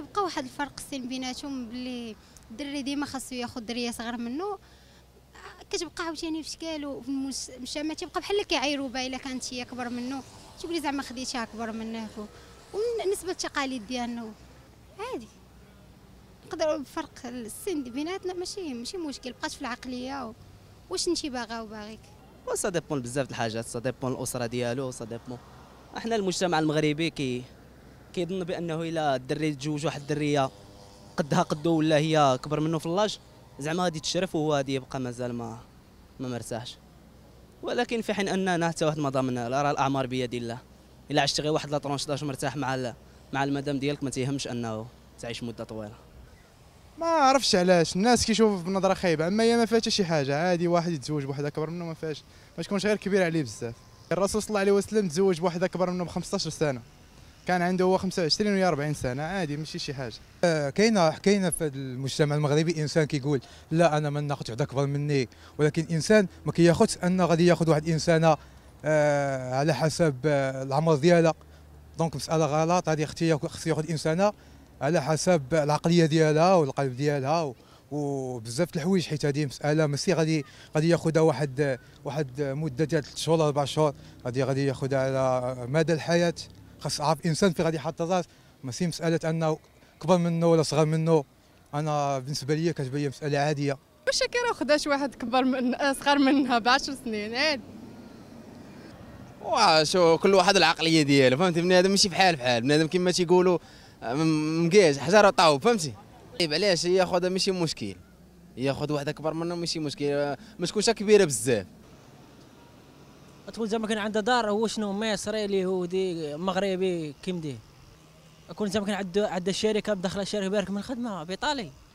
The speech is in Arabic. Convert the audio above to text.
كيبقى واحد الفرق السن بيناتهم باللي الدري ديما خاصو ياخذ دريه صغر منه كتبقى عاوتاني في شكال وفي المجتمع تيبقى بحال اللي كيعايروا بها الا كانت هي اكبر منه تيقول لي زعما خديتها اكبر منه ونسبه للتقاليد ديالنا عادي نقدروا بفرق السن بيناتنا ماشي ماشي مشكل بقات في العقليه و... واش انت باغا وباغيك وسا ديبون بزاف د الحاجات سا ديبون الاسره ديالو سا ديبون احنا المجتمع المغربي كي كيظن بانه الا الدري تزوج واحد الدريه قدها قدو ولا هي كبر منه في اللاج زعما غادي تشرف وهو غادي يبقى مازال ما ما مرتاحش ولكن في حين اننا حتى واحد ما ضامن لا راه الاعمار بيد الله الا عشت غير واحد لا طرونش مرتاح مع مع المدام ديالك ما تيهمش انه تعيش مده طويله ما عرفتش علاش الناس كيشوفوا بنظره خايبه اما هي ما حتى شي حاجه عادي واحد يتزوج بواحد اكبر منه ما فيهاش ما تكونش غير كبير عليه بزاف الرسول صلى الله عليه وسلم تزوج بواحد اكبر منه ب 15 سنه كان عنده هو 25 ولا 40 سنه عادي ماشي شي حاجه آه، كاينه كاينه في المجتمع المغربي انسان كيقول لا انا ما ناخذ واحد اكبر مني ولكن انسان ما كياخذش ان غادي ياخذ واحد انسان آه، على حسب آه، العمر ديالها دونك مساله غلط هذه اختي خص ياخذ انسان على حسب العقليه ديالها والقلب ديالها وبزاف د الحوايج حيت هذه مساله ماشي غادي غادي ياخذها واحد واحد مده ديال 3 شهور 4 شهور غادي غادي ياخذها على مدى الحياه خاص عارف انسان في غادي يحط راس ماشي مساله انه كبر منه ولا صغر منه انا بالنسبه لي كتبان مساله عاديه واش راه خداش واحد كبر من آه، صغر منها ب 10 سنين عادي شو كل واحد العقليه ديالو فهمتي بنادم ماشي بحال بحال بنادم كما تيقولوا آه، مقاج حجر طاوب فهمتي طيب علاش ياخذ ماشي مشكل ياخذ واحد اكبر منه ماشي مشكل آه، ما تكونش كبيره بزاف تقول زعما كان عنده دار هو شنو مصري دي مغربي كيم ديه كون زعما كان عنده عنده شركه بدخله شركه بارك من الخدمه بيطالي